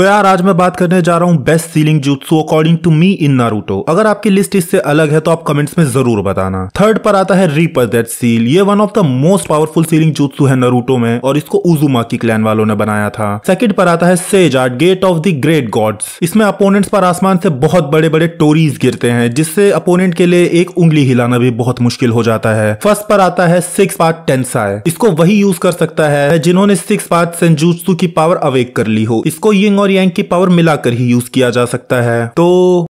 तो यार आज मैं बात करने जा रहा हूँ best sealing jutsu according to me in Naruto अगर आपकी लिस्ट इससे अलग है तो आप कमेंट्स में जरूर बताना थर्ड पर आता है रीपर दैट सील ये one of the most powerful sealing jutsu है नरूटो में और इसको उजुमा की क्लैन वालों ने बनाया था सेकंड पर आता है sage art gate of the great gods इसमें अपोनेंट्स पर आसमान से बहुत बड़े बड़े टोरीज गिरते हैं जिससे अपोनेंट के लिए एक उंगली हिलाना भी बहुत मुश्किल हो जाता है फर्स्ट पर आता है सिक्स पार्ट टेंसाई इसको वही यूज कर सकता है जिन्होंने सिक्स पार्ट सेंजूत्सु की पावर अवेक कर ली हो इसको यिंग और और यांग की पावर मिलाकर ही यूज किया जा सकता है तो